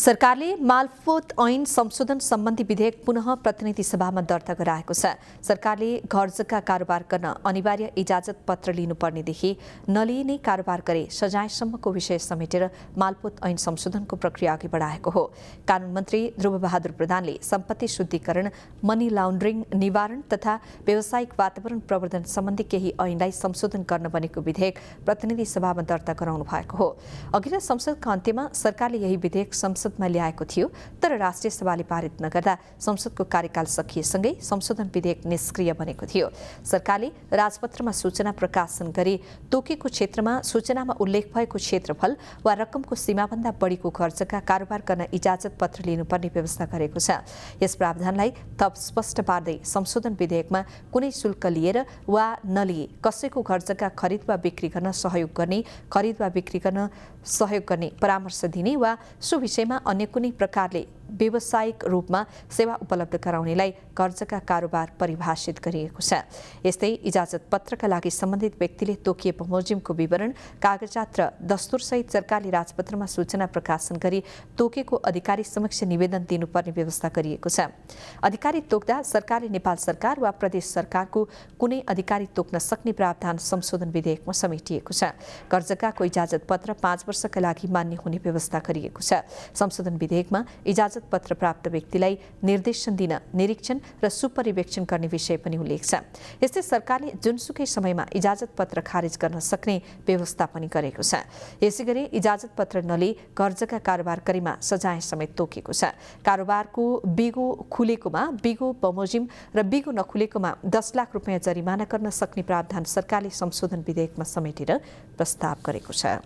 सरकारले मालपोत ऐन संशोधन सम्बन्धी विधेयक पुनः प्रतिनिधि सभामा दर्ता गराएको छ सरकारले घर जग्गा कारोबार गर्न अनिवार्य इजाजत पत्र लिनुपर्नेदेखि नै कारोबार गरे सजायसम्मको विषय समेटेर मालपोत ऐन संशोधनको प्रक्रिया अघि बढाएको हो कानून मन्त्री ध्रुवबहादुर प्रधानले सम्पत्ति शुद्धिकरण मनी लाउन्ड्रिङ निवारण तथा व्यावसायिक वातावरण प्रवर्धन सम्बन्धी केही ऐनलाई संशोधन गर्न बनेको विधेयक प्रतिनिधि सभामा दर्ता गराउनु भएको हो अघिल्लो संसदका अन्त्यमा सरकारले यही विधेयक संसदमा ल्याएको थियो तर राष्ट्रिय सभाले पारित नगर्दा संसदको कार्यकाल सकिएसँगै संशोधन विधेयक निष्क्रिय बनेको थियो सरकारले राजपत्रमा सूचना प्रकाशन गरी तोकेको क्षेत्रमा सूचनामा उल्लेख भएको क्षेत्रफल वा रकमको सीमाभन्दा बढीको खर्चका कारोबार गर्न इजाजत पत्र लिनुपर्ने व्यवस्था गरेको छ यस प्रावधानलाई थप स्पष्ट पार्दै संशोधन विधेयकमा कुनै शुल्क लिएर वा नलिए कसैको घर जग्गा खरिद वा बिक्री गर्न सहयोग गर्ने खरिद वा बिक्री गर्न सहयोग गर्ने परामर्श दिने वा सो विषयमा अन्य कुनै प्रकारले व्यावसायिक रूपमा सेवा उपलब्ध गराउनेलाई कर्जका कारोबार परिभाषित गरिएको छ यस्तै इजाजत पत्रका लागि सम्बन्धित व्यक्तिले तोकिए बमोजिमको विवरण कागजात र दस्तुरसहित सरकारी राजपत्रमा सूचना प्रकाशन गरी तोकेको अधिकारी समक्ष निवेदन दिनुपर्ने व्यवस्था गरिएको छ अधिकारी तोक्दा सरकारले नेपाल सरकार वा प्रदेश सरकारको कुनै अधिकारी तोक्न सक्ने प्रावधान संशोधन विधेयकमा समेटिएको छ कर्जकाको इजाजत पत्र पाँच वर्षका लागि मान्य हुने व्यवस्था गरिएको छ संशोधन विधेयकमा इजाजत पत्र प्राप्त व्यक्तिलाई निर्देशन दिन निरीक्षण र सुपरिवेक्षण गर्ने विषय पनि उल्लेख छ यस्तै सरकारले जुनसुकै समयमा इजाजत पत्र खारेज गर्न सक्ने व्यवस्था पनि गरेको छ यसै गरी इजाजत पत्र नले कर्जका कारोबारकारीमा सजाय समेत तोकेको छ कारोबारको बिगो खुलेकोमा बिगो बमोजिम र बिगो नखुलेकोमा दस लाख रुपियाँ जरिमाना गर्न सक्ने प्रावधान सरकारले संशोधन विधेयकमा समेटेर प्रस्ताव गरेको छ